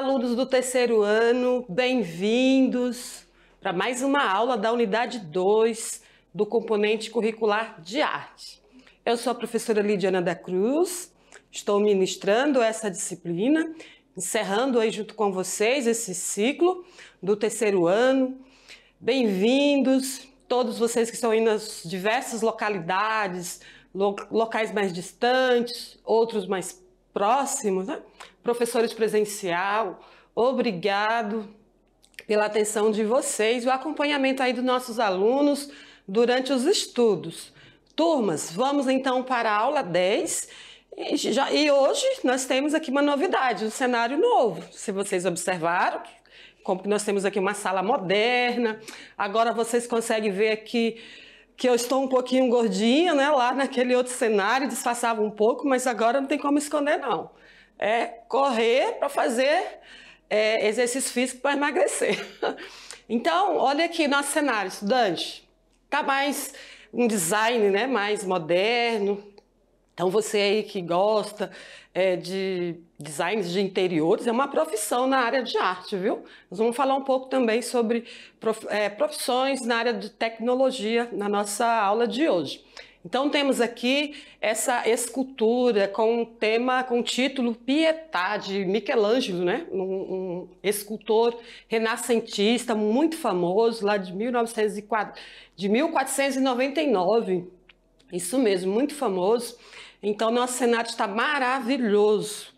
alunos do terceiro ano, bem-vindos para mais uma aula da unidade 2 do componente curricular de arte. Eu sou a professora Lidiana da Cruz, estou ministrando essa disciplina, encerrando aí junto com vocês esse ciclo do terceiro ano. Bem-vindos, todos vocês que estão aí nas diversas localidades, locais mais distantes, outros mais próximos, né? professores presencial, obrigado pela atenção de vocês e o acompanhamento aí dos nossos alunos durante os estudos. Turmas, vamos então para a aula 10. E, já, e hoje nós temos aqui uma novidade, um cenário novo. Se vocês observaram, como nós temos aqui uma sala moderna, agora vocês conseguem ver aqui que eu estou um pouquinho gordinha, né? Lá naquele outro cenário, disfarçava um pouco, mas agora não tem como esconder, não é correr para fazer é, exercício físico para emagrecer. Então, olha aqui nosso cenário, estudante. Tá mais um design, né, mais moderno. Então, você aí que gosta é, de designs de interiores, é uma profissão na área de arte, viu? Nós vamos falar um pouco também sobre prof, é, profissões na área de tecnologia na nossa aula de hoje. Então temos aqui essa escultura com um tema, com o título Pietà de Michelangelo, né? Um, um, escultor renascentista muito famoso lá de, 1904, de 1499, isso mesmo, muito famoso. Então nosso cenário está maravilhoso,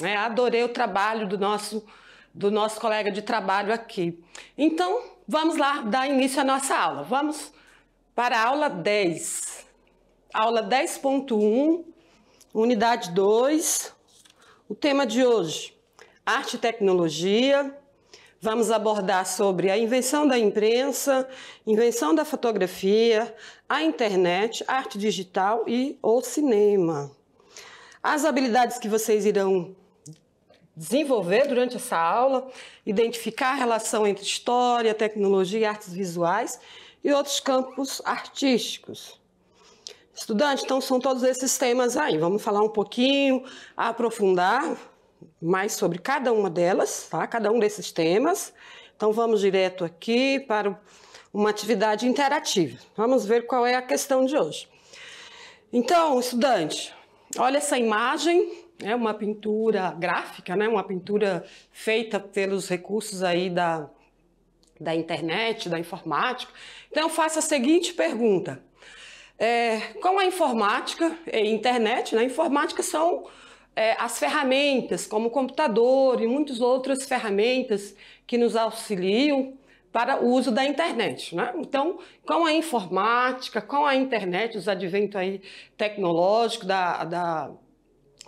né? adorei o trabalho do nosso do nosso colega de trabalho aqui. Então vamos lá dar início à nossa aula. Vamos para a aula 10 aula 10.1, unidade 2. O tema de hoje, arte e tecnologia. Vamos abordar sobre a invenção da imprensa, invenção da fotografia, a internet, arte digital e o cinema. As habilidades que vocês irão desenvolver durante essa aula, identificar a relação entre história, tecnologia, artes visuais e outros campos artísticos. Estudante, então são todos esses temas aí. Vamos falar um pouquinho, aprofundar mais sobre cada uma delas, tá? Cada um desses temas. Então vamos direto aqui para uma atividade interativa. Vamos ver qual é a questão de hoje. Então, estudante, olha essa imagem, é uma pintura gráfica, né? Uma pintura feita pelos recursos aí da da internet, da informática. Então faça a seguinte pergunta: é, com a informática e internet, né? Informática são é, as ferramentas, como o computador e muitas outras ferramentas que nos auxiliam para o uso da internet. Né? Então, com a informática, com a internet, os adventos aí tecnológicos da, da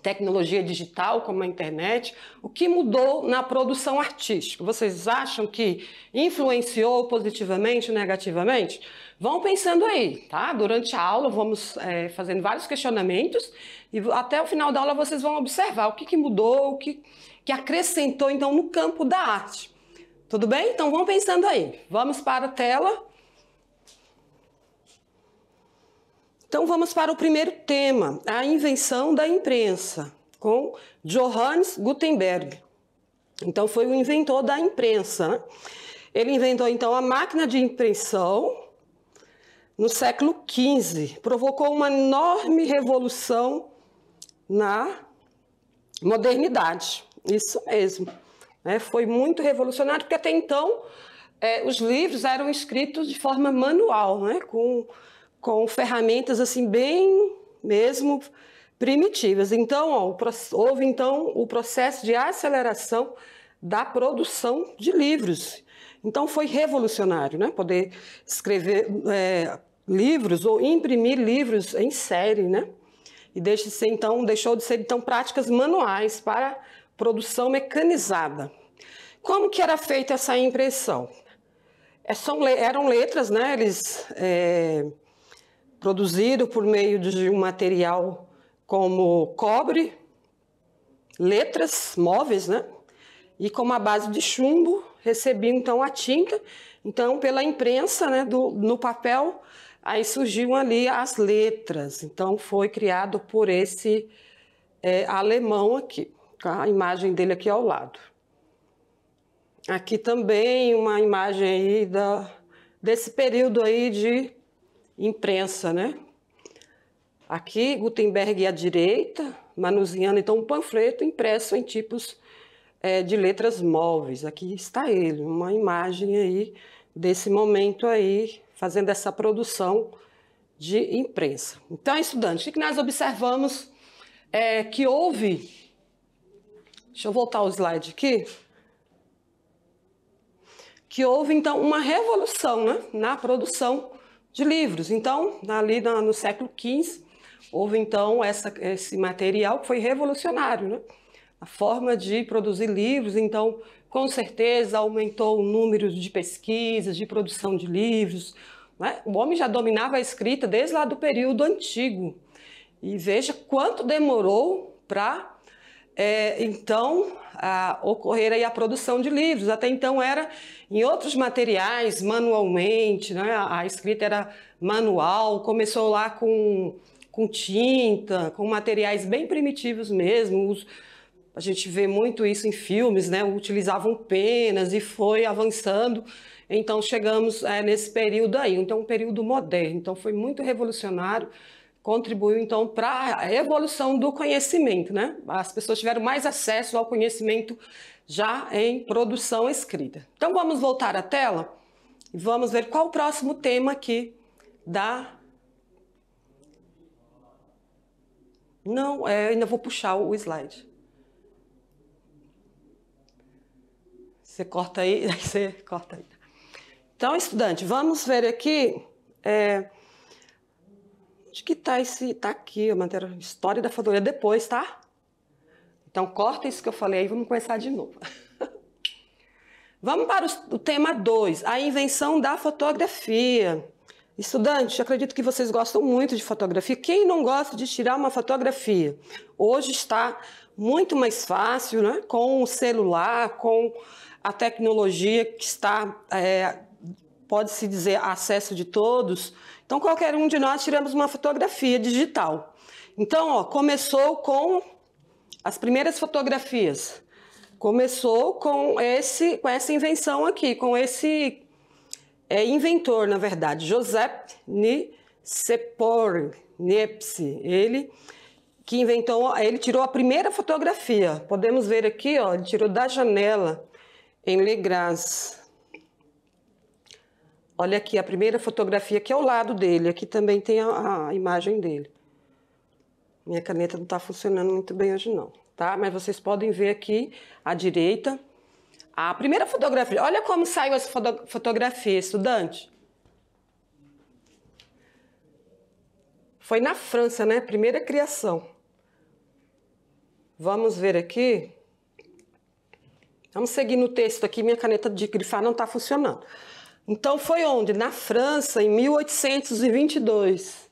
tecnologia digital como a internet, o que mudou na produção artística? Vocês acham que influenciou positivamente ou negativamente? Vão pensando aí, tá? Durante a aula vamos é, fazendo vários questionamentos e até o final da aula vocês vão observar o que, que mudou, o que, que acrescentou então no campo da arte. Tudo bem? Então vão pensando aí. Vamos para a tela. Então vamos para o primeiro tema, a invenção da imprensa, com Johannes Gutenberg. Então foi o inventor da imprensa. Né? Ele inventou então a máquina de impressão no século XV, provocou uma enorme revolução na modernidade. Isso mesmo. Né? Foi muito revolucionário, porque até então eh, os livros eram escritos de forma manual, né? com com ferramentas assim bem mesmo primitivas. Então, ó, houve então o processo de aceleração da produção de livros. Então foi revolucionário, né? Poder escrever é, livros ou imprimir livros em série, né? E deixe de ser, então, deixou de ser então práticas manuais para produção mecanizada. Como que era feita essa impressão? É, são, eram letras, né? Eles é, produzido por meio de um material como cobre, letras móveis, né? E como a base de chumbo, recebi então a tinta. Então, pela imprensa, né, do, no papel, aí surgiam ali as letras. Então, foi criado por esse é, alemão aqui, com tá? a imagem dele aqui ao lado. Aqui também uma imagem aí da, desse período aí de imprensa, né? Aqui, Gutenberg à direita, manuseando então um panfleto impresso em tipos é, de letras móveis. Aqui está ele, uma imagem aí desse momento aí, fazendo essa produção de imprensa. Então, estudante, o que nós observamos é que houve. Deixa eu voltar o slide aqui que houve então uma revolução né, na produção de livros. Então, ali no século XV, houve então essa, esse material que foi revolucionário, né? a forma de produzir livros, então, com certeza aumentou o número de pesquisas, de produção de livros. Né? O homem já dominava a escrita desde lá do período antigo. E veja quanto demorou para, é, eh, então, a, ocorrer aí a produção de livros. Até então era em outros materiais, manualmente, né? a, a escrita era manual, começou lá com, com tinta, com materiais bem primitivos mesmo. Os, a gente vê muito isso em filmes, né? utilizavam penas e foi avançando. Então chegamos é, nesse período aí, então um período moderno. Então foi muito revolucionário contribuiu então para a evolução do conhecimento, né? As pessoas tiveram mais acesso ao conhecimento já em produção escrita. Então vamos voltar à tela e vamos ver qual o próximo tema aqui da Não, é, ainda vou puxar o slide. Você corta aí, aí você corta aí. Então, estudante, vamos ver aqui é, Onde que tá esse. Tá aqui a matéria. História da fadoria depois, tá? Então corta isso que eu falei aí, vamos começar de novo. vamos para o, tema 2, a invenção da fotografia. Estudante, acredito que vocês gostam muito de fotografia. Quem não gosta de tirar uma fotografia? Hoje está muito mais fácil, né? Com o celular, com a tecnologia que está, é, pode-se dizer, acesso de todos. Então, qualquer um de nós tiramos uma fotografia digital. Então, ó, começou com as primeiras fotografias. Começou com, esse, com essa invenção aqui, com esse é, inventor, na verdade, Josep Nicepor Niepce. Ele que inventou, ele tirou a primeira fotografia. Podemos ver aqui, ó, ele tirou da janela em Legras. Olha aqui a primeira fotografia que é ao lado dele. Aqui também tem a, a imagem dele. Minha caneta não está funcionando muito bem hoje não, tá? Mas vocês podem ver aqui à direita a primeira fotografia. Olha como saiu essa foto fotografia, estudante. Foi na França, né? Primeira criação. Vamos ver aqui. Vamos seguir no texto aqui. Minha caneta de grifar não está funcionando. Então foi onde? Na França, em 1822.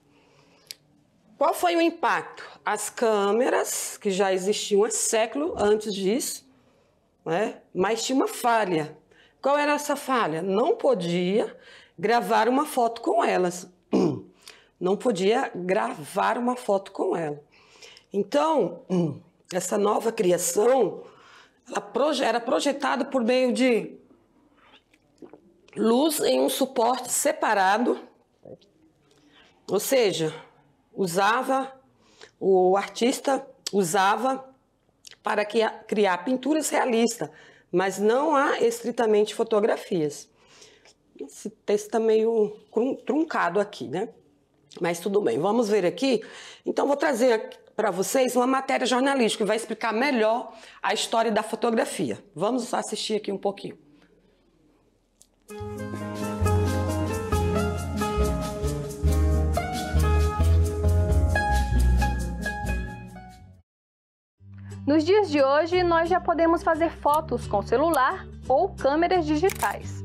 Qual foi o impacto? As câmeras, que já existiam há século antes disso, né? mas tinha uma falha. Qual era essa falha? Não podia gravar uma foto com elas. Não podia gravar uma foto com ela. Então, essa nova criação ela era projetada por meio de luz em um suporte separado, ou seja, usava o artista usava para criar pinturas realistas, mas não há estritamente fotografias. Esse texto está meio truncado aqui, né? Mas tudo bem, vamos ver aqui. Então, vou trazer para vocês uma matéria jornalística que vai explicar melhor a história da fotografia. Vamos assistir aqui um pouquinho. Nos dias de hoje, nós já podemos fazer fotos com celular ou câmeras digitais.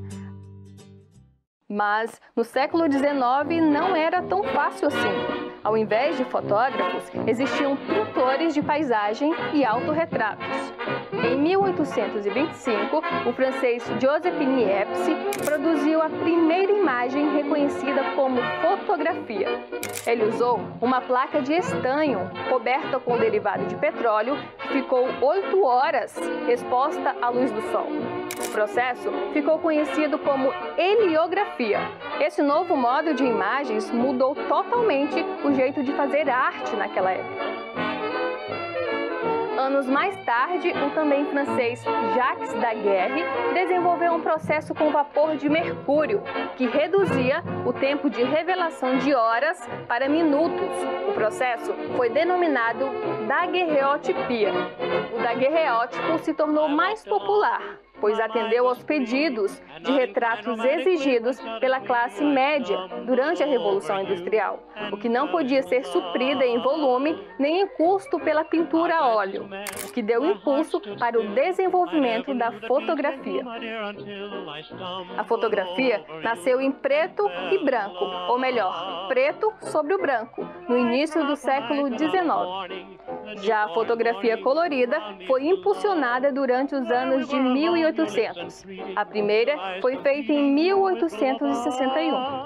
Mas no século XIX não era tão fácil assim. Ao invés de fotógrafos, existiam pintores de paisagem e autorretratos. Em 1825, o francês Joseph Niepce produziu a primeira imagem reconhecida como fotografia. Ele usou uma placa de estanho coberta com derivado de petróleo que ficou oito horas exposta à luz do sol. O processo ficou conhecido como heliografia. Esse novo modo de imagens mudou totalmente o jeito de fazer arte naquela época. Anos mais tarde, o também francês Jacques Daguerre desenvolveu um processo com vapor de mercúrio, que reduzia o tempo de revelação de horas para minutos. O processo foi denominado daguerreotipia. O daguerreótipo se tornou mais popular pois atendeu aos pedidos de retratos exigidos pela classe média durante a Revolução Industrial, o que não podia ser suprida em volume nem em custo pela pintura a óleo, o que deu impulso para o desenvolvimento da fotografia. A fotografia nasceu em preto e branco, ou melhor, preto sobre o branco, no início do século XIX. Já a fotografia colorida foi impulsionada durante os anos de 1800 1800. A primeira foi feita em 1861.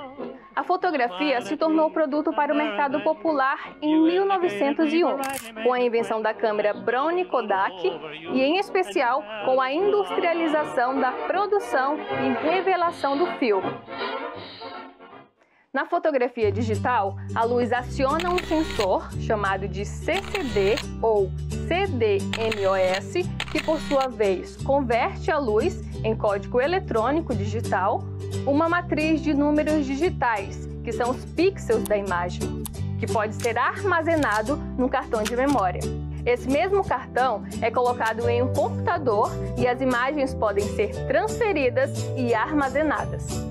A fotografia se tornou produto para o mercado popular em 1901, com a invenção da câmera Brownie Kodak e, em especial, com a industrialização da produção e revelação do filme. Na fotografia digital, a luz aciona um sensor chamado de CCD ou CDMOS, que por sua vez converte a luz em código eletrônico digital uma matriz de números digitais, que são os pixels da imagem, que pode ser armazenado no cartão de memória. Esse mesmo cartão é colocado em um computador e as imagens podem ser transferidas e armazenadas.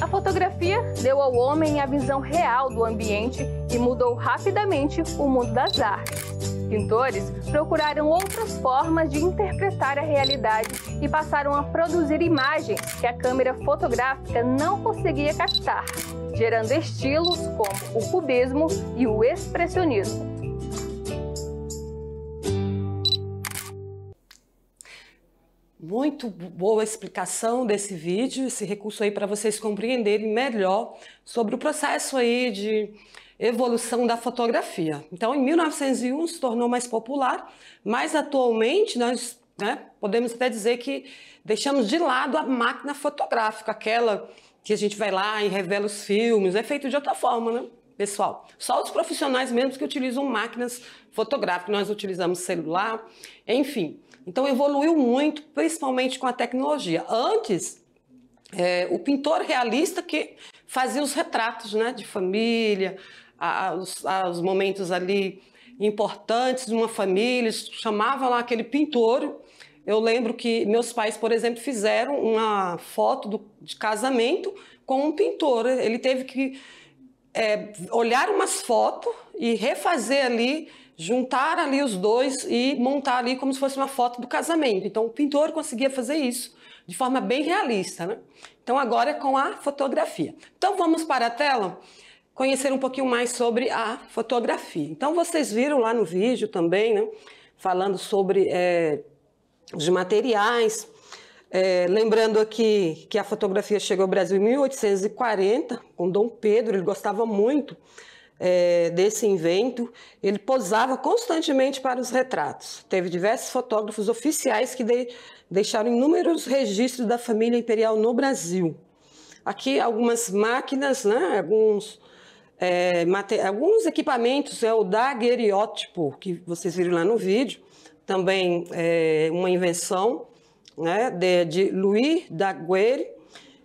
A fotografia deu ao homem a visão real do ambiente e mudou rapidamente o mundo das artes. Pintores procuraram outras formas de interpretar a realidade e passaram a produzir imagens que a câmera fotográfica não conseguia captar, gerando estilos como o cubismo e o expressionismo. Muito boa explicação desse vídeo, esse recurso aí para vocês compreenderem melhor sobre o processo aí de evolução da fotografia. Então, em 1901 se tornou mais popular, mas atualmente nós né, podemos até dizer que deixamos de lado a máquina fotográfica, aquela que a gente vai lá e revela os filmes, é feito de outra forma, né? pessoal. Só os profissionais mesmo que utilizam máquinas fotográficas, nós utilizamos celular, enfim. Então evoluiu muito, principalmente com a tecnologia. Antes, é, o pintor realista que fazia os retratos né, de família, os, os momentos ali importantes de uma família, chamava lá aquele pintor. Eu lembro que meus pais, por exemplo, fizeram uma foto do, de casamento com um pintor. Ele teve que é, olhar umas fotos e refazer ali, juntar ali os dois e montar ali como se fosse uma foto do casamento. Então, o pintor conseguia fazer isso de forma bem realista. Né? Então, agora é com a fotografia. Então, vamos para a tela conhecer um pouquinho mais sobre a fotografia. Então, vocês viram lá no vídeo também, né, falando sobre é, os materiais, é, lembrando aqui que a fotografia chegou ao Brasil em 1840, com Dom Pedro, ele gostava muito é, desse invento, ele posava constantemente para os retratos. Teve diversos fotógrafos oficiais que de, deixaram inúmeros registros da família imperial no Brasil. Aqui algumas máquinas, né, alguns, é, mate, alguns equipamentos, é o daguerreótipo, que vocês viram lá no vídeo, também é, uma invenção né, de, de Louis Daguerre,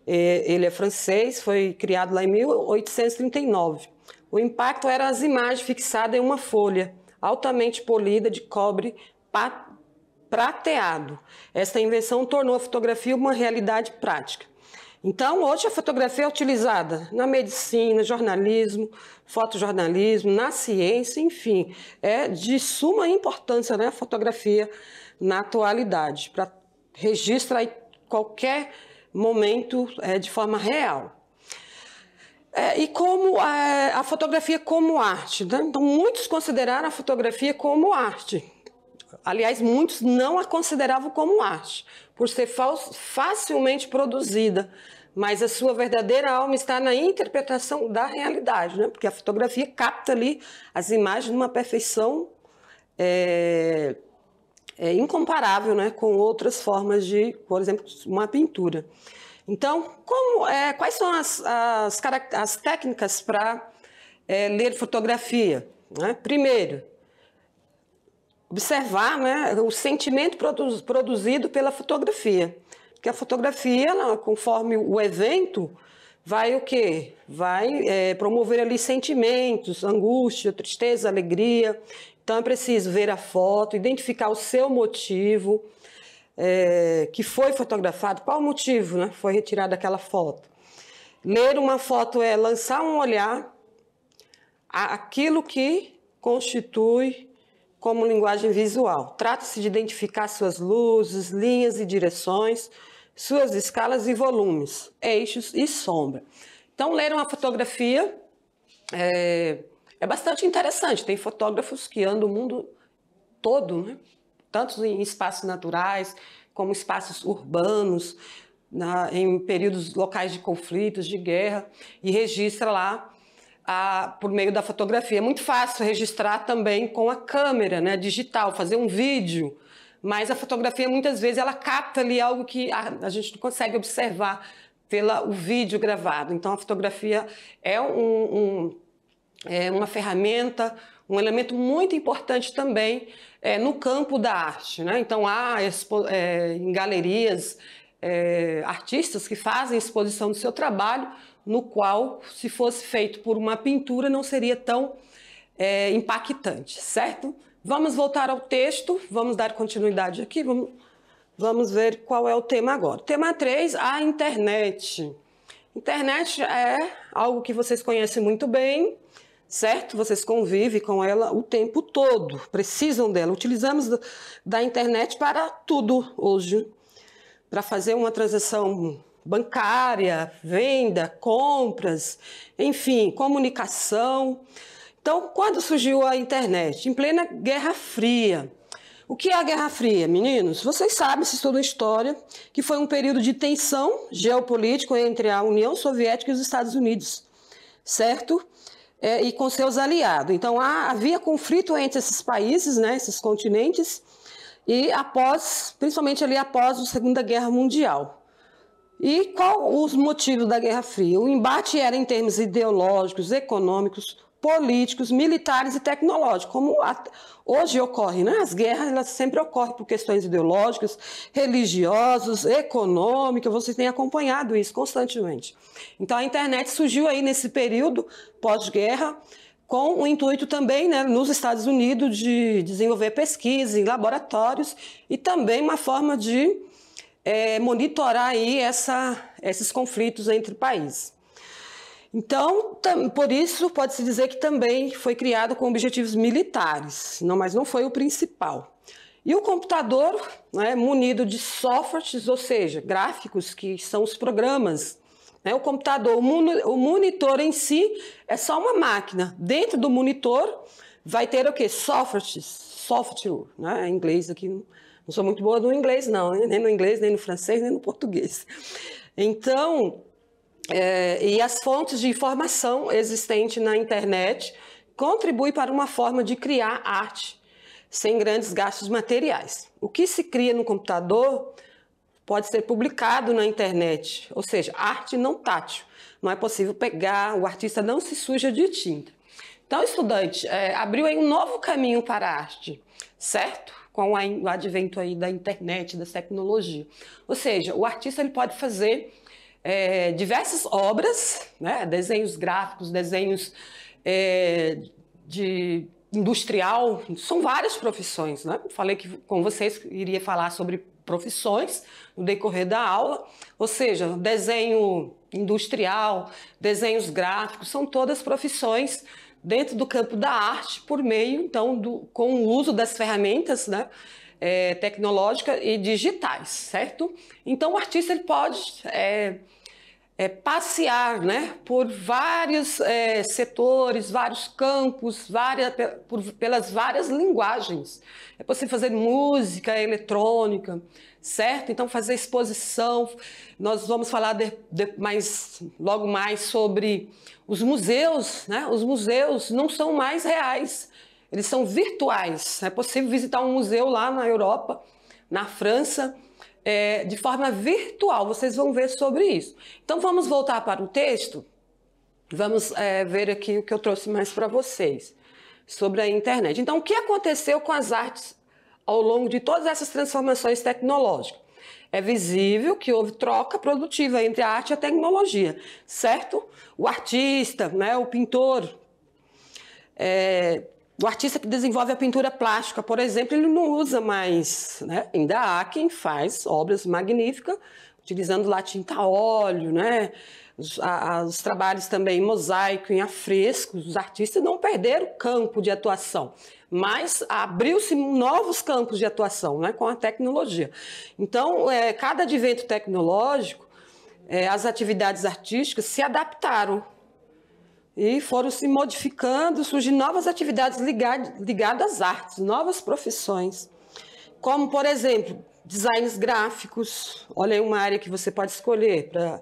é, ele é francês, foi criado lá em 1839. O impacto era as imagens fixadas em uma folha altamente polida de cobre prateado. Esta invenção tornou a fotografia uma realidade prática. Então, hoje a fotografia é utilizada na medicina, jornalismo, fotojornalismo, na ciência, enfim, é de suma importância né, a fotografia na atualidade, para registra qualquer momento é, de forma real. É, e como é, a fotografia como arte. Né? Então, muitos consideraram a fotografia como arte. Aliás, muitos não a consideravam como arte, por ser facilmente produzida. Mas a sua verdadeira alma está na interpretação da realidade, né? porque a fotografia capta ali as imagens numa perfeição. É é incomparável né, com outras formas de, por exemplo, uma pintura. Então, como, é, quais são as, as, as técnicas para é, ler fotografia? Né? Primeiro, observar né, o sentimento produ produzido pela fotografia. Porque a fotografia, ela, conforme o evento, vai o quê? Vai é, promover ali sentimentos, angústia, tristeza, alegria. Então é preciso ver a foto, identificar o seu motivo, é, que foi fotografado, qual o motivo né, foi retirada aquela foto. Ler uma foto é lançar um olhar aquilo que constitui como linguagem visual. Trata-se de identificar suas luzes, linhas e direções, suas escalas e volumes, eixos e sombra. Então, ler uma fotografia é, é bastante interessante. Tem fotógrafos que andam o mundo todo, né? tanto em espaços naturais como espaços urbanos, na, em períodos locais de conflitos, de guerra, e registra lá a, por meio da fotografia. É muito fácil registrar também com a câmera né, digital, fazer um vídeo, mas a fotografia muitas vezes ela capta ali algo que a, a gente não consegue observar pelo vídeo gravado. Então a fotografia é um, um é uma ferramenta, um elemento muito importante também é, no campo da arte. Né? Então, há expo, é, em galerias é, artistas que fazem exposição do seu trabalho, no qual, se fosse feito por uma pintura, não seria tão é, impactante, certo? Vamos voltar ao texto, vamos dar continuidade aqui, vamos, vamos ver qual é o tema agora. Tema 3, a internet. Internet é algo que vocês conhecem muito bem, certo? Vocês convivem com ela o tempo todo, precisam dela. Utilizamos da internet para tudo hoje, para fazer uma transação bancária, venda, compras, enfim, comunicação. Então, quando surgiu a internet? Em plena Guerra Fria. O que é a Guerra Fria, meninos? Vocês sabem, se estudam história, que foi um período de tensão geopolítica entre a União Soviética e os Estados Unidos, certo? é, e com seus aliados. Então há, havia conflito entre esses países, né, esses continentes, e após, principalmente ali após a Segunda Guerra Mundial. E qual os motivos da Guerra Fria? O embate era em termos ideológicos, econômicos, políticos, militares e tecnológicos, como a, hoje ocorre, né? As guerras elas sempre ocorrem por questões ideológicas, religiosas, econômicas. Vocês têm acompanhado isso constantemente. Então a internet surgiu aí nesse período pós-guerra com o intuito também, né, nos Estados Unidos, de desenvolver pesquisa em laboratórios e também uma forma de é, monitorar aí essa, esses conflitos entre países. Então, por isso, pode-se dizer que também foi criado com objetivos militares, não, mas não foi o principal. E o computador, né, munido de softwares, ou seja, gráficos, que são os programas, né, o computador, o, monitor em si é só uma máquina. Dentro do monitor vai ter o que? Softwares, software, né, em inglês aqui, não sou muito boa no inglês não, né, nem no inglês, nem no francês, nem no português. Então, é, e as fontes de informação existente na internet contribui para uma forma de criar arte sem grandes gastos materiais. O que se cria no computador pode ser publicado na internet, ou seja, arte não tátil. Não é possível pegar, o artista não se suja de tinta. Então, estudante, é, abriu aí um novo caminho para a arte, certo? Com o advento aí da internet, das tecnologias. Ou seja, o artista ele pode fazer é, diversas obras, né? desenhos gráficos, desenhos é, de industrial, são várias profissões. Né? Falei que com vocês iria falar sobre profissões no decorrer da aula, ou seja, desenho industrial, desenhos gráficos, são todas profissões dentro do campo da arte por meio, então, do, com o uso das ferramentas, né? é, tecnológica e digitais, certo? Então, o artista ele pode é, é, passear né, por vários é, setores, vários campos, várias, por, pelas várias linguagens. É possível fazer música eletrônica, certo? Então, fazer exposição. Nós vamos falar de, de, mais, logo mais sobre os museus. Né? Os museus não são mais reais eles são virtuais. É possível visitar um museu lá na Europa, na França, é, de forma virtual. Vocês vão ver sobre isso. Então vamos voltar para o texto. Vamos é, ver aqui o que eu trouxe mais para vocês sobre a internet. Então, o que aconteceu com as artes ao longo de todas essas transformações tecnológicas? É visível que houve troca produtiva entre a arte e a tecnologia, certo? O artista, né, o pintor, é, do artista que desenvolve a pintura plástica, por exemplo, ele não usa mais. Né? Ainda há quem faz obras magníficas utilizando lá tinta óleo, né? Os, a, os trabalhos também em mosaico, em afrescos, os artistas não perderam o campo de atuação, mas abriu-se novos campos de atuação né, com a tecnologia. Então, é, cada advento tecnológico, é, as atividades artísticas se adaptaram e foram se modificando, surgindo novas atividades ligadas às artes, novas profissões, como, por exemplo, designs gráficos. Olha aí uma área que você pode escolher para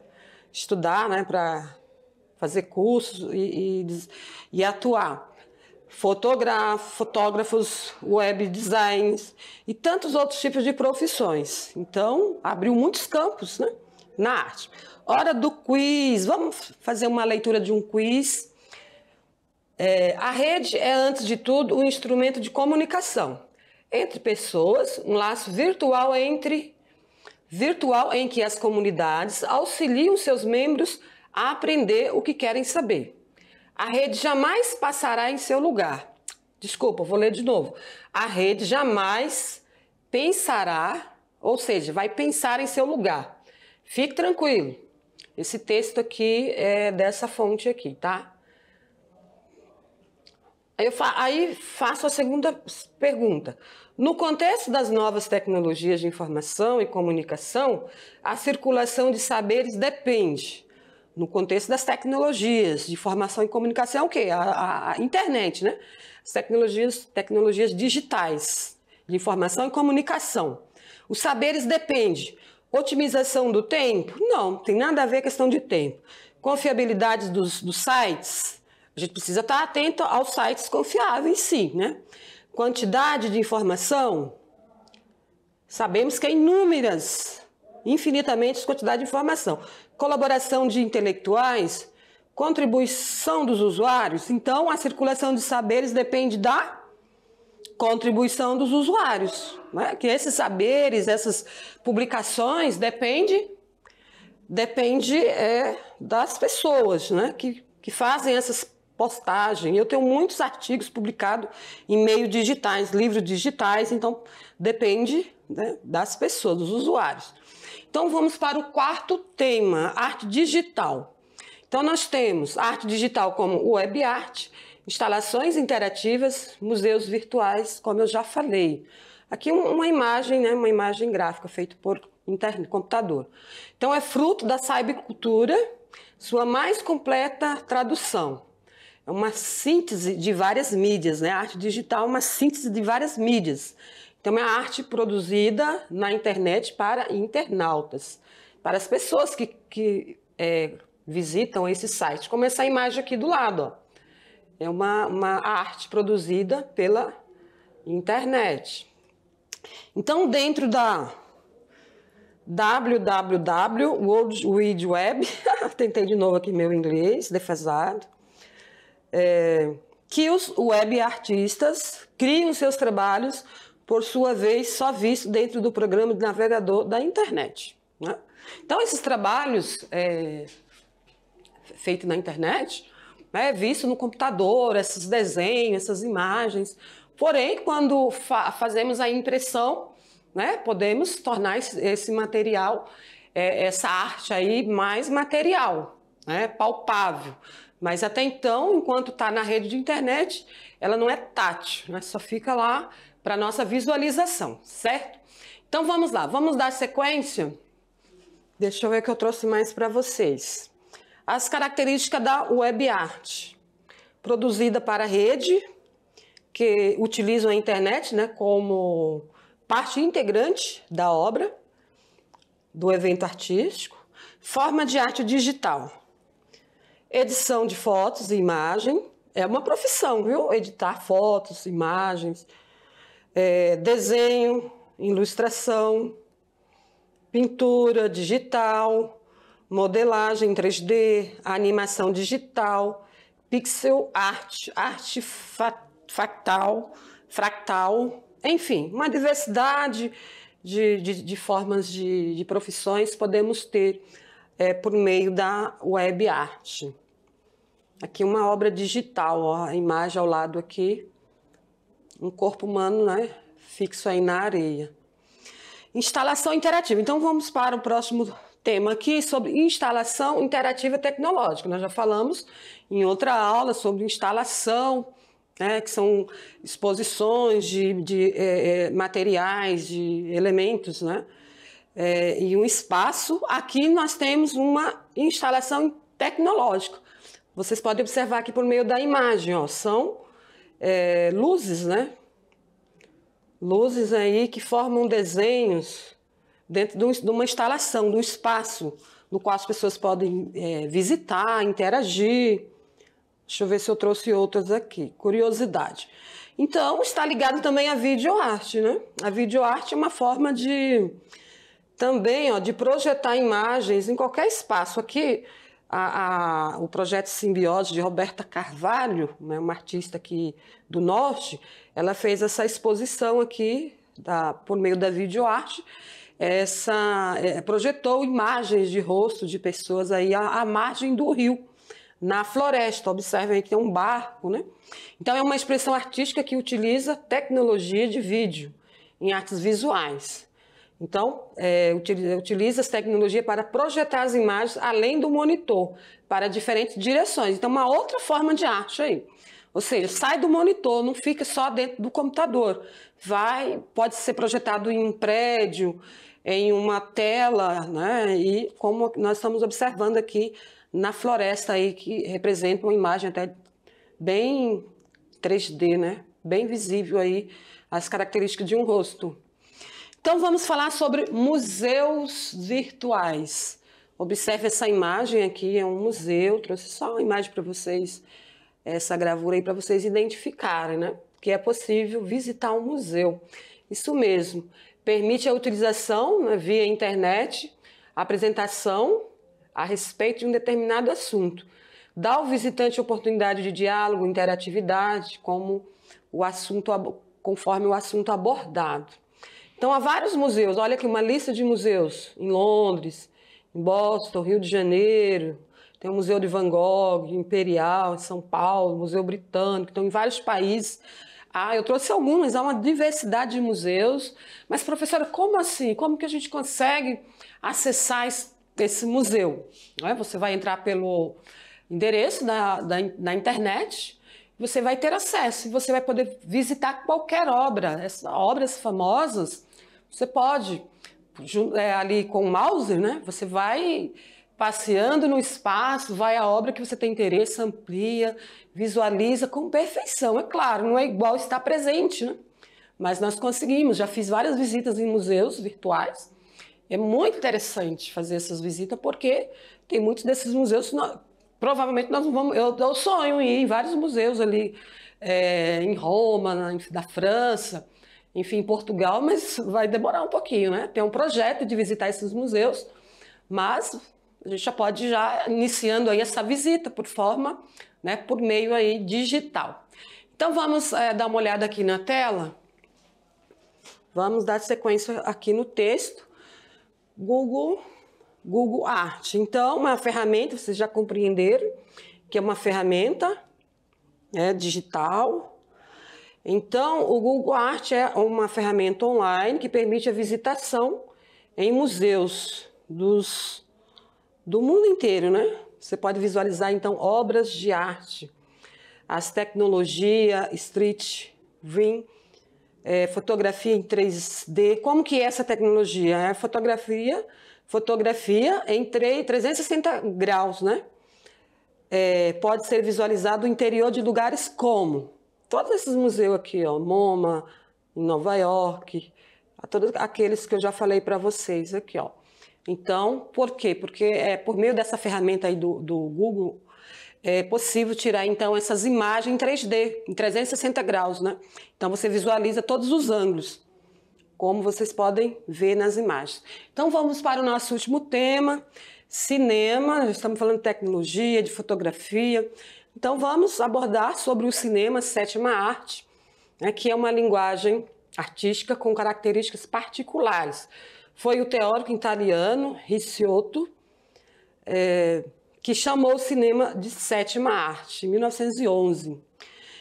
estudar, né, para fazer cursos e, e, e atuar. Fotógrafo, fotógrafos, web designs e tantos outros tipos de profissões. Então, abriu muitos campos, né? na arte. Hora do quiz. Vamos fazer uma leitura de um quiz. É, a rede é, antes de tudo, um instrumento de comunicação entre pessoas, um laço virtual entre virtual em que as comunidades auxiliam seus membros a aprender o que querem saber. A rede jamais passará em seu lugar. Desculpa, vou ler de novo. A rede jamais pensará, ou seja, vai pensar em seu lugar. Fique tranquilo. Esse texto aqui é dessa fonte aqui, tá? Eu fa aí faço a segunda pergunta. No contexto das novas tecnologias de informação e comunicação, a circulação de saberes depende. No contexto das tecnologias de informação e comunicação, é o quê? A, a, a internet, né? As tecnologias, tecnologias digitais de informação e comunicação. Os saberes dependem Otimização do tempo? Não, tem nada a ver questão de tempo. Confiabilidade dos, dos sites? A gente precisa estar atento aos sites confiáveis, sim, né? Quantidade de informação? Sabemos que é inúmeras, infinitamente quantidade de informação. Colaboração de intelectuais? Contribuição dos usuários? Então, a circulação de saberes depende da contribuição dos usuários, né? que esses saberes, essas publicações depende depende é, das pessoas, né? que, que fazem essas postagens. Eu tenho muitos artigos publicados em meios digitais, livros digitais, então depende né, das pessoas, dos usuários. Então vamos para o quarto tema, arte digital. Então nós temos arte digital como web art, instalações interativas, museus virtuais, como eu já falei. Aqui uma imagem, né, uma imagem gráfica feita por internet, computador. Então é fruto da cybercultura, sua mais completa tradução. É uma síntese de várias mídias, né? A arte digital é uma síntese de várias mídias. Então é a arte produzida na internet para internautas, para as pessoas que, que é, visitam esse site. Como essa imagem aqui do lado, ó é uma, uma arte produzida pela internet. Então, dentro da www, World Wide Web, tentei de novo aqui meu inglês, defasado, é, que os web artistas criam seus trabalhos, por sua vez, só visto dentro do programa de navegador da internet. Né? Então, esses trabalhos é, feitos na internet, né, visto no computador, esses desenhos, essas imagens. Porém, quando fa fazemos a impressão, né, podemos tornar esse, esse material, é, essa arte aí mais material, né, palpável. Mas até então, enquanto está na rede de internet, ela não é tátil, né, só fica lá para nossa visualização, certo? Então vamos lá, vamos dar sequência. Deixa eu ver que eu trouxe mais para vocês as características da web art, produzida para rede, que utilizam a internet né, como parte integrante da obra, do evento artístico, forma de arte digital, edição de fotos e imagem, é uma profissão, viu? Editar fotos, imagens, é, desenho, ilustração, pintura digital, modelagem 3D, animação digital, pixel art, arte fractal, fractal, enfim, uma diversidade de, de, de formas de, de, profissões podemos ter é, por meio da web art. Aqui uma obra digital, ó, a imagem ao lado aqui, um corpo humano, né, fixo aí na areia. Instalação interativa. Então vamos para o próximo tema aqui sobre instalação interativa tecnológica. Nós já falamos em outra aula sobre instalação, né, que são exposições de, de é, é, materiais, de elementos, né, é, e um espaço. Aqui nós temos uma instalação tecnológica. Vocês podem observar aqui por meio da imagem, ó, são é, luzes, né? Luzes aí que formam desenhos dentro de uma instalação, de um espaço no qual as pessoas podem é, visitar, interagir. Deixa eu ver se eu trouxe outras aqui. Curiosidade. Então, está ligado também à videoarte, né? A videoarte é uma forma de também ó, de projetar imagens em qualquer espaço. Aqui, a, a, o projeto Simbiose de Roberta Carvalho, né, uma artista aqui do Norte, ela fez essa exposição aqui da, por meio da videoarte essa é, projetou imagens de rosto de pessoas aí à, à margem do rio na floresta. Observem que tem um barco, né? Então é uma expressão artística que utiliza tecnologia de vídeo em artes visuais. Então, é, utiliza, utiliza essa tecnologia para projetar as imagens além do monitor, para diferentes direções. Então, uma outra forma de arte aí. Ou seja, sai do monitor, não fica só dentro do computador. Vai, pode ser projetado em um prédio, em uma tela, né? E como nós estamos observando aqui na floresta aí que representa uma imagem até bem 3D, né? Bem visível aí as características de um rosto. Então vamos falar sobre museus virtuais. Observe essa imagem aqui, é um museu, trouxe só uma imagem para vocês, essa gravura aí para vocês identificarem, né? Que é possível visitar um museu. Isso mesmo permite a utilização né, via internet, apresentação a respeito de um determinado assunto. Dá ao visitante oportunidade de diálogo, interatividade, como o assunto, conforme o assunto abordado. Então, há vários museus. Olha aqui uma lista de museus em Londres, em Boston, Rio de Janeiro. Tem o Museu de Van Gogh, Imperial, em São Paulo, Museu Britânico. Então, em vários países ah, eu trouxe alguns, há uma diversidade de museus. Mas, professora, como assim? Como que a gente consegue acessar esse museu? É? Você vai entrar pelo endereço da, da, da internet, você vai ter acesso, você vai poder visitar qualquer obra. Essas obras famosas, você pode, é, ali com o mouse, né? você vai passeando no espaço, vai à obra que você tem interesse, amplia, visualiza com perfeição. É claro, não é igual estar presente, né? mas nós conseguimos. Já fiz várias visitas em museus virtuais. É muito interessante fazer essas visitas porque tem muitos desses museus. Nós, provavelmente nós não vamos. Eu, eu sonho em ir em vários museus ali é, em Roma, na, da França, enfim, em Portugal, mas vai demorar um pouquinho, né? Tem um projeto de visitar esses museus, mas a gente já pode já iniciando aí essa visita por forma, né, por meio aí digital. Então vamos é, dar uma olhada aqui na tela. Vamos dar sequência aqui no texto. Google, Google Arte. Então, uma ferramenta, vocês já compreenderam, que é uma ferramenta né, digital. Então, o Google Arte é uma ferramenta online que permite a visitação em museus dos do mundo inteiro, né? Você pode visualizar então obras de arte, as tecnologia, street, vim, é, fotografia em 3D. Como que é essa tecnologia? É fotografia, fotografia em 3, 360 graus, né? É, pode ser visualizado o interior de lugares como todos esses museus aqui, ó, MoMA, em Nova York, todos aqueles que eu já falei para vocês aqui, ó. Então, por quê? Porque é, por meio dessa ferramenta aí do, do Google, é possível tirar então essas imagens em 3D, em 360 graus, né? Então você visualiza todos os ângulos, como vocês podem ver nas imagens. Então vamos para o nosso último tema, cinema. Estamos falando de tecnologia, de fotografia. Então vamos abordar sobre o cinema, sétima arte, né, que é uma linguagem artística com características particulares foi o teórico italiano Ricciotto, é, que chamou o cinema de sétima arte, em 1911.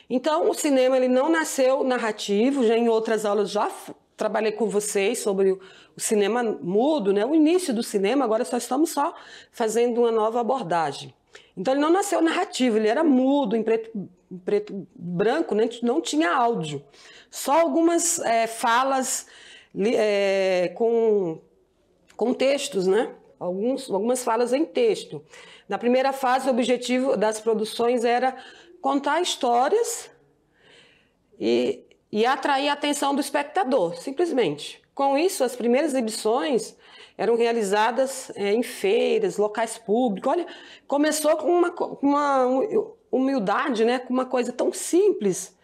Então, o cinema ele não nasceu narrativo, já em outras aulas já trabalhei com vocês sobre o, cinema mudo, né? o início do cinema, agora só estamos só fazendo uma nova abordagem. Então, ele não nasceu narrativo, ele era mudo, em preto, em preto branco, né? não tinha áudio. Só algumas é, falas é, com, com textos, né? Alguns, algumas falas em texto. Na primeira fase, o objetivo das produções era contar histórias e, e atrair a atenção do espectador, simplesmente. Com isso, as primeiras exibições eram realizadas é, em feiras, locais públicos. Olha, começou com uma, uma humildade, né? com uma coisa tão simples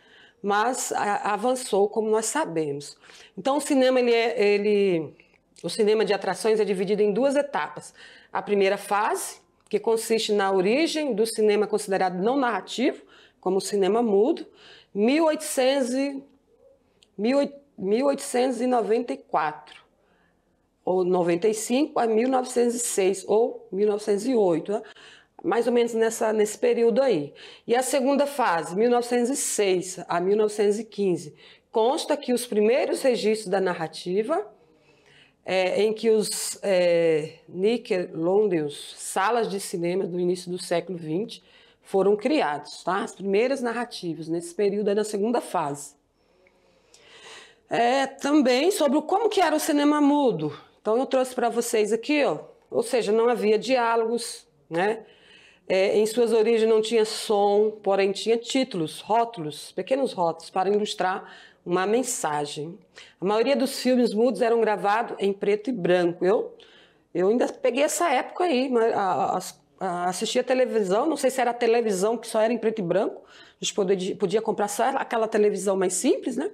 mas avançou como nós sabemos. Então o cinema ele, é, ele o cinema de atrações é dividido em duas etapas. A primeira fase, que consiste na origem do cinema considerado não narrativo, como o cinema mudo, 1800 1894 ou 95 a 1906 ou 1908. Né? mais ou menos nessa, nesse período aí. E a segunda fase, 1906 a 1915, consta que os primeiros registros da narrativa, é, em que os é, Nickelodeons, salas de cinema do início do século XX, foram criados, tá? As primeiras narrativas nesse período é na segunda fase. É, também sobre como que era o cinema mudo. Então eu trouxe para vocês aqui, ó, ou seja, não havia diálogos, né? É, em suas origens não tinha som, porém tinha títulos, rótulos, pequenos rótulos para ilustrar uma mensagem. A maioria dos filmes mudos eram gravados em preto e branco. Eu, eu ainda peguei essa época aí, a, a, a, assistia televisão, não sei se era televisão que só era em preto e branco, a gente podia, podia comprar só aquela televisão mais simples, né?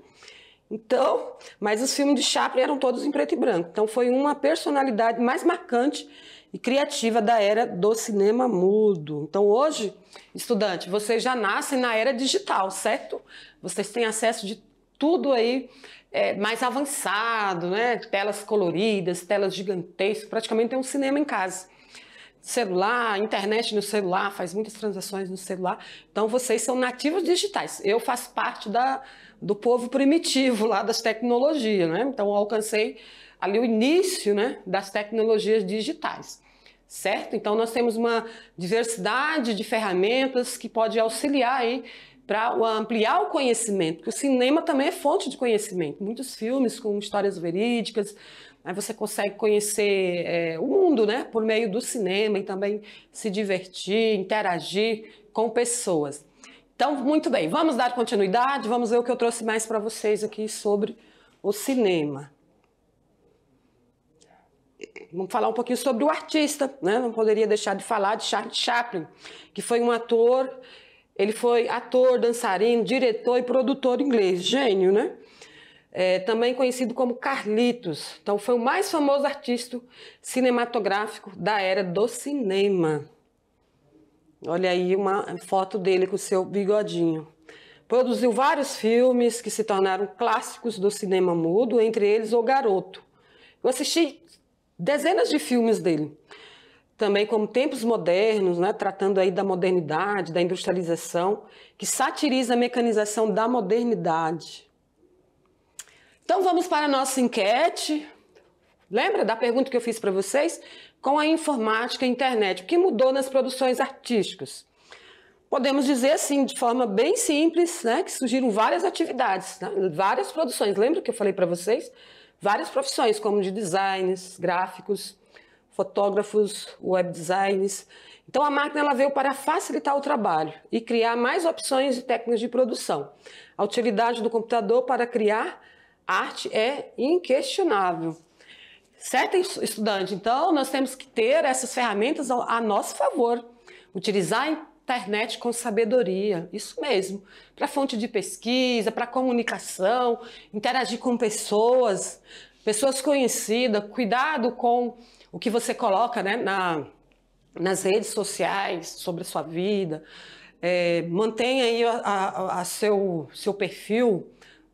Então, mas os filmes de Chaplin eram todos em preto e branco. Então foi uma personalidade mais marcante e criativa da era do cinema mudo. Então, hoje, estudante, vocês já nascem na era digital, certo? Vocês têm acesso de tudo aí é, mais avançado, né? Telas coloridas, telas gigantescas, praticamente tem um cinema em casa. Celular, internet no celular, faz muitas transações no celular. Então, vocês são nativos digitais. Eu faço parte da, do povo primitivo lá das tecnologias, né? Então, alcancei ali o início né, das tecnologias digitais certo? Então nós temos uma diversidade de ferramentas que pode auxiliar aí para ampliar o conhecimento, porque o cinema também é fonte de conhecimento. Muitos filmes com histórias verídicas, aí você consegue conhecer é, o mundo, né, por meio do cinema e também se divertir, interagir com pessoas. Então, muito bem, vamos dar continuidade, vamos ver o que eu trouxe mais para vocês aqui sobre o cinema. Vamos falar um pouquinho sobre o artista, né? Não poderia deixar de falar de Charles Chaplin, que foi um ator, ele foi ator, dançarino, diretor e produtor inglês, gênio, né? É, também conhecido como Carlitos. Então foi o mais famoso artista cinematográfico da era do cinema. Olha aí uma foto dele com seu bigodinho. Produziu vários filmes que se tornaram clássicos do cinema mudo, entre eles O Garoto. Eu assisti dezenas de filmes dele. Também como Tempos Modernos, né, tratando aí da modernidade, da industrialização, que satiriza a mecanização da modernidade. Então vamos para a nossa enquete. Lembra da pergunta que eu fiz para vocês? Com a informática e a internet, o que mudou nas produções artísticas? Podemos dizer assim, de forma bem simples, né, que surgiram várias atividades, né, várias produções. Lembra que eu falei para vocês? várias profissões, como de designers, gráficos, fotógrafos, web designers. Então a máquina ela veio para facilitar o trabalho e criar mais opções e técnicas de produção. A utilidade do computador para criar arte é inquestionável. Certo, estudante? Então, nós temos que ter essas ferramentas a nosso favor, utilizar internet com sabedoria, isso mesmo, para fonte de pesquisa, para comunicação, interagir com pessoas, pessoas conhecidas, cuidado com o que você coloca né, na, nas redes sociais sobre a sua vida, é, mantenha aí a, a, a seu, seu perfil,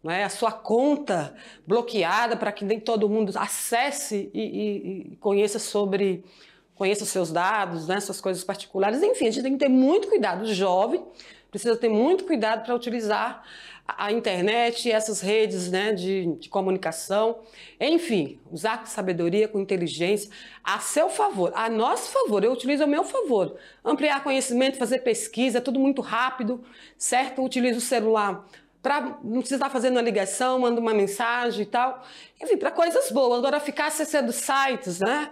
né, a sua conta bloqueada para que nem todo mundo acesse e, e, e conheça sobre conheça seus dados, né, suas coisas particulares. Enfim, a gente tem que ter muito cuidado. O jovem precisa ter muito cuidado para utilizar a internet, essas redes né, de, de, comunicação, enfim, usar com sabedoria, com inteligência, a seu favor, a nosso favor, eu utilizo ao meu favor. Ampliar conhecimento, fazer pesquisa, tudo muito rápido, certo? utilizo o celular para não precisar fazer uma ligação, manda uma mensagem e tal. Enfim, para coisas boas. Agora, ficar acessando sites, né?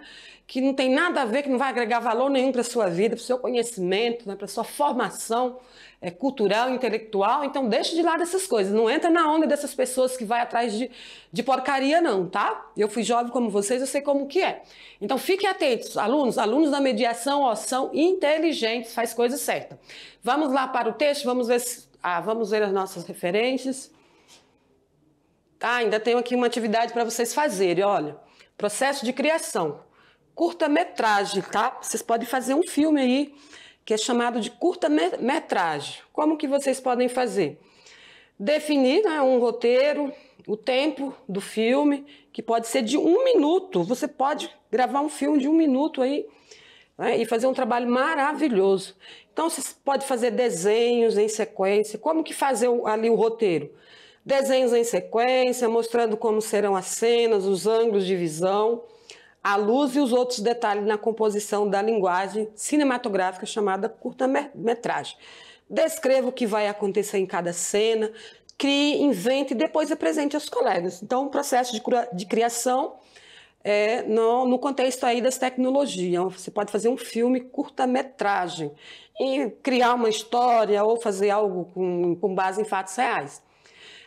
que não tem nada a ver, que não vai agregar valor nenhum para a sua vida, para o seu conhecimento, né, para a sua formação é, cultural, intelectual. Então, deixe de lado essas coisas. Não entra na onda dessas pessoas que vai atrás de, de porcaria, não, tá? Eu fui jovem como vocês, eu sei como que é. Então, fiquem atentos, alunos. Alunos da mediação ó, são inteligentes, faz coisa certa. Vamos lá para o texto, vamos ver, se, ah, vamos ver as nossas referências. Ah, ainda tenho aqui uma atividade para vocês fazerem, olha. Processo de criação curta-metragem, tá? Vocês podem fazer um filme aí que é chamado de curta-metragem. Como que vocês podem fazer? Definir né, um roteiro, o tempo do filme, que pode ser de um minuto. Você pode gravar um filme de um minuto aí né, e fazer um trabalho maravilhoso. Então, você pode fazer desenhos em sequência. Como que fazer ali o roteiro? Desenhos em sequência, mostrando como serão as cenas, os ângulos de visão a luz e os outros detalhes na composição da linguagem cinematográfica chamada curta-metragem. Descreva o que vai acontecer em cada cena, crie, invente e depois apresente aos colegas. Então, o processo de, de criação é no, no, contexto aí das tecnologias. Você pode fazer um filme curta-metragem e criar uma história ou fazer algo com, com base em fatos reais.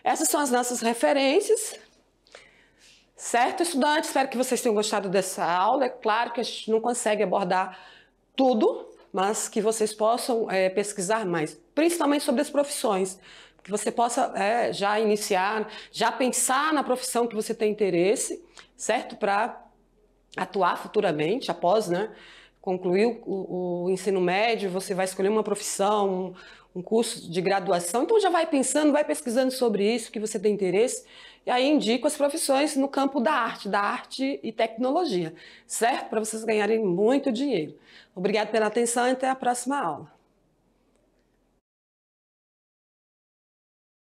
Essas são as nossas referências Certo, estudantes? Espero que vocês tenham gostado dessa aula. É claro que a gente não consegue abordar tudo, mas que vocês possam é, pesquisar mais, principalmente sobre as profissões. Que você possa é, já iniciar, já pensar na profissão que você tem interesse, certo? Para atuar futuramente, após né, concluir o, o ensino médio, você vai escolher uma profissão, um, um curso de graduação, então já vai pensando, vai pesquisando sobre isso que você tem interesse, e aí indico as profissões no campo da arte, da arte e tecnologia, certo? Para vocês ganharem muito dinheiro. Obrigado pela atenção e até a próxima aula.